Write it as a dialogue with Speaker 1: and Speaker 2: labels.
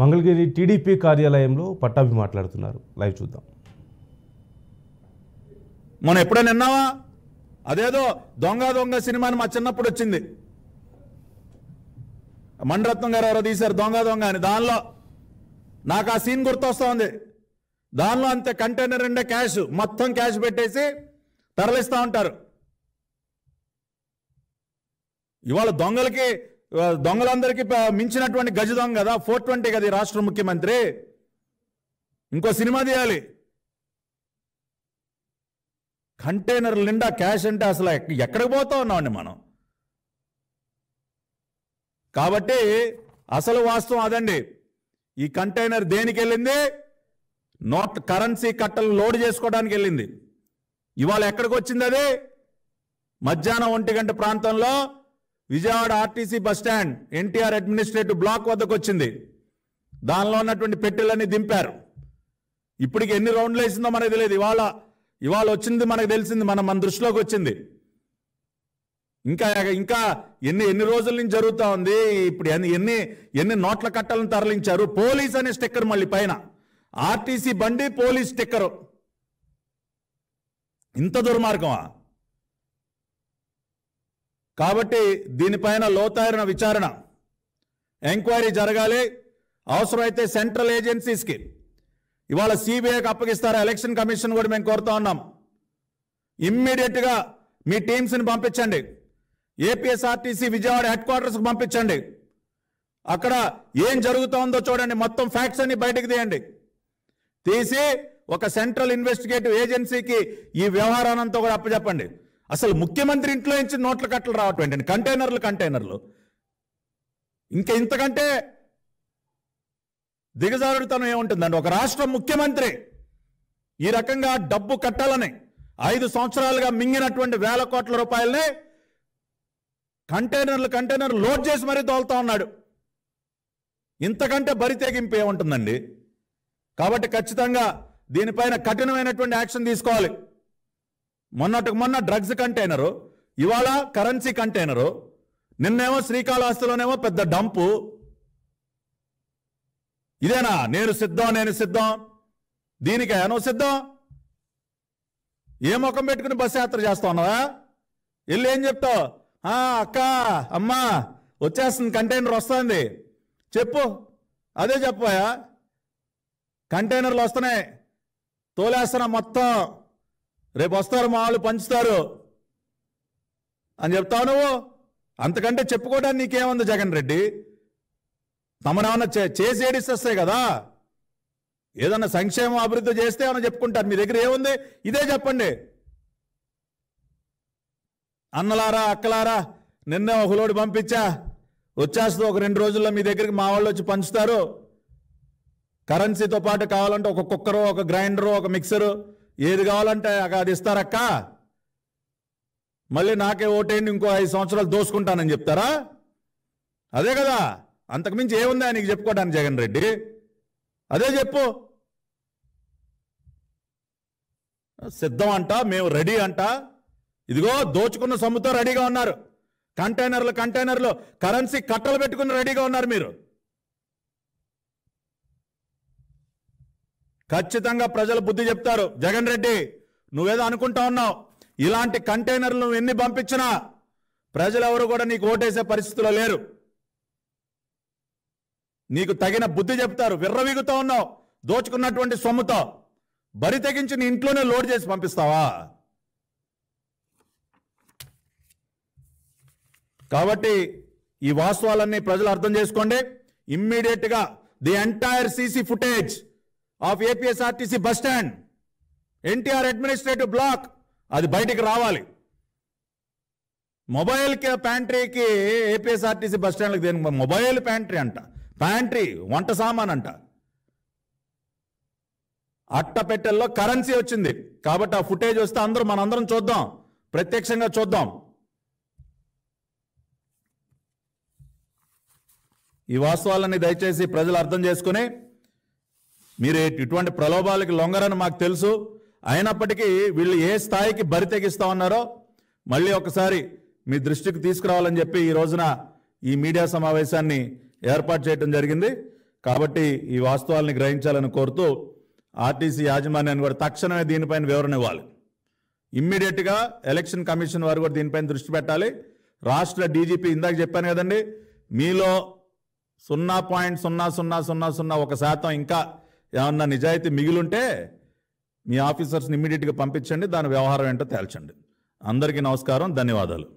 Speaker 1: Mangalagiri TDP కార్యాలయంలో పట్టాభి మాట్లాడుతున్నారు live చూద్దాం మనం ఎప్పుడైనా విన్నావా అదేదో దొంగ దొంగ సినిమాని మా చిన్నప్పుడు వచ్చింది మండరత్నం గారు ఎవరో తీశారు దొంగ దొంగ అని దానిలో నాకు ఆ సీన్ గుర్తొస్తా ఉంది దానిలో అంతే కంటైనర్ అంటే క్యాష్ మొత్తం క్యాష్ పెట్టేసి తరలిస్తూ ఉంటారు ఇవాళ దొంగలకి దొంగలందరికీ మించినటువంటి గజ దొంగ కదా ఫోర్ ట్వంటీ కదా రాష్ట్ర ముఖ్యమంత్రి ఇంకో సినిమా తీయాలి కంటైనర్ నిండా క్యాష్ అంటే అసలు ఎక్కడికి పోతా ఉన్నామండి మనం కాబట్టి అసలు వాస్తవం అదండి ఈ కంటైనర్ దేనికి వెళ్ళింది నోట్ కరెన్సీ కట్టలు లోడ్ చేసుకోవడానికి వెళ్ళింది ఇవాళ ఎక్కడికి వచ్చింది అది మధ్యాహ్నం ఒంటి గంట ప్రాంతంలో Vijayawada RTC bus stand NTR administrative block వద్దకు వచ్చింది దానిలో ఉన్నటువంటి పెట్టెలన్నీ దింపారు ఇప్పటికి ఎన్ని రౌండ్లు వేసిందో మనకు తెలియదు ఇవాళ ఇవాళ వచ్చింది మనకు తెలిసింది మన మన దృష్టిలోకి వచ్చింది ఇంకా ఇంకా ఎన్ని ఎన్ని రోజుల నుంచి జరుగుతూ ఉంది ఇప్పుడు ఎన్ని ఎన్ని నోట్ల కట్టలను తరలించారు పోలీస్ అనే స్టిక్కర్ మళ్ళీ పైన ఆర్టీసీ బండి పోలీస్ స్టిక్కరు ఇంత దుర్మార్గమా కాబట్టి దీనిపైన లోతైన విచారణ ఎంక్వైరీ జరగాలి అవసరమైతే సెంట్రల్ ఏజెన్సీస్కి ఇవాళ సిబిఐకి అప్పగిస్తారు ఎలక్షన్ కమిషన్ కూడా మేము కోరుతా ఉన్నాం ఇమ్మీడియట్గా మీ టీమ్స్ని పంపించండి ఏపీఎస్ఆర్టీసీ విజయవాడ హెడ్ క్వార్టర్స్కి పంపించండి అక్కడ ఏం జరుగుతోందో చూడండి మొత్తం ఫ్యాక్ట్స్ అన్ని బయటకు తీయండి తీసి ఒక సెంట్రల్ ఇన్వెస్టిగేటివ్ ఏజెన్సీకి ఈ వ్యవహారానంతా కూడా అప్పచెప్పండి అసలు ముఖ్యమంత్రి ఇంట్లో నుంచి నోట్ల కట్టలు రావటం కంటైనర్లు కంటైనర్లు ఇంకా ఇంతకంటే దిగజారుడితనం ఏముంటుందండి ఒక రాష్ట్ర ముఖ్యమంత్రి ఈ రకంగా డబ్బు కట్టాలని ఐదు సంవత్సరాలుగా మింగినటువంటి వేల కోట్ల రూపాయలని కంటైనర్లు కంటైనర్లు లోడ్ చేసి మరీ తోలుతా ఉన్నాడు ఇంతకంటే బరి తెగింపు ఏముంటుందండి కాబట్టి ఖచ్చితంగా దీనిపైన కఠినమైనటువంటి యాక్షన్ తీసుకోవాలి మొన్నటికి మొన్న డ్రగ్స్ కంటైనరు ఇవాళ కరెన్సీ కంటైనరు నిన్నేమో శ్రీకాళహస్తిలోనేమో పెద్ద డంపు ఇదేనా నేను సిద్ధం నేను సిద్ధం దీనికే నువ్వు సిద్ధం ఏ ముఖం పెట్టుకుని బస్సు యాత్ర చేస్తా ఉన్నావా వెళ్ళి ఏం చెప్తావు అక్క అమ్మా వచ్చేస్తుంది కంటైనర్ వస్తుంది చెప్పు అదే చెప్పాయా కంటైనర్లు వస్తున్నాయి తోలేస్తున్నా మొత్తం రేపు వస్తారు మా వాళ్ళు పంచుతారు అని చెప్తావు నువ్వు అంతకంటే చెప్పుకోవడానికి నీకేముంది జగన్ రెడ్డి తమనేమన్నా చేసి ఏడిస్తే కదా ఏదన్నా సంక్షేమ అభివృద్ధి చేస్తే ఏమన్నా చెప్పుకుంటారు మీ దగ్గర ఏముంది ఇదే చెప్పండి అన్నలారా అక్కలారా నిన్నే ఒక లోడు పంపించా వచ్చేస్తుంది ఒక రెండు రోజుల్లో మీ దగ్గరికి మా వాళ్ళు వచ్చి పంచుతారు కరెన్సీతో పాటు కావాలంటే ఒక కుక్కరు ఒక గ్రైండరు ఒక మిక్సరు ఏది కావాలంటే అది ఇస్తారక్క మళ్ళీ నాకే ఓటేయండి ఇంకో ఐదు సంవత్సరాలు దోసుకుంటానని చెప్తారా అదే కదా అంతకుమించి ఏముంది ఆయనకి చెప్పుకోవడానికి జగన్ రెడ్డి అదే చెప్పు సిద్ధం అంట మేము రెడీ అంట ఇదిగో దోచుకున్న సొమ్ముతో రెడీగా ఉన్నారు కంటైనర్లు కంటైనర్లు కరెన్సీ కట్టలు పెట్టుకుని రెడీగా ఉన్నారు మీరు ఖచ్చితంగా ప్రజలు బుద్ధి చెప్తారు జగన్ రెడ్డి నువ్వేదో అనుకుంటా ఉన్నావు ఇలాంటి కంటైనర్లు నువ్వు ఎన్ని పంపించినా ప్రజలెవరు కూడా నీకు ఓటేసే పరిస్థితిలో లేరు నీకు తగిన బుద్ధి చెప్తారు విర్రవీగుతూ ఉన్నావు దోచుకున్నటువంటి సొమ్ముతో బరి తెగించి నీ ఇంట్లోనే లోడ్ చేసి పంపిస్తావా కాబట్టి ఈ వాస్తవాలన్నీ ప్రజలు అర్థం చేసుకోండి ఇమ్మీడియట్గా the entire CC footage of APSRTC bus stand NTR administrative block అది బయటికి రావాలి మొబైల్ ప్యాంట్రీకి ఏపీఎస్ఆర్టీసీ బస్ స్టాండ్కి దేని మొబైల్ ప్యాంట్రీ అంట ప్యాంట్రీ వంట సామాన్ అంట అట్టపెట్టెల్లో కరెన్సీ వచ్చింది కాబట్టి ఆ ఫుటేజ్ వస్తే అందరూ మనందరం చూద్దాం ప్రత్యక్షంగా చూద్దాం ఈ వాస్తవాలన్నీ దయచేసి ప్రజలు అర్థం చేసుకుని మీరు ఇటువంటి ప్రలోభాలకి లొంగరని మాకు తెలుసు అయినప్పటికీ వీళ్ళు ఏ స్థాయికి బరి తెగిస్తా ఉన్నారో మళ్ళీ ఒకసారి మీ దృష్టికి తీసుకురావాలని చెప్పి ఈ రోజున ఈ మీడియా సమావేశాన్ని ఏర్పాటు చేయడం జరిగింది కాబట్టి ఈ వాస్తవాల్ని గ్రహించాలని కోరుతూ ఆర్టీసీ యాజమాన్యాన్ని కూడా తక్షణమే దీనిపైన వివరణ ఇవ్వాలి ఇమ్మీడియట్గా ఎలక్షన్ కమిషన్ వారు కూడా దీనిపైన దృష్టి పెట్టాలి రాష్ట్ర డీజీపీ ఇందాక చెప్పాను కదండి మీలో సున్నా పాయింట్ సున్నా సున్నా సున్నా సున్నా ఒక శాతం ఇంకా ఏమన్నా నిజాయితీ ఉంటే మీ ఆఫీసర్స్ని ఇమ్మీడియట్గా పంపించండి దాని వ్యవహారం ఏంటో తేల్చండి అందరికీ నమస్కారం ధన్యవాదాలు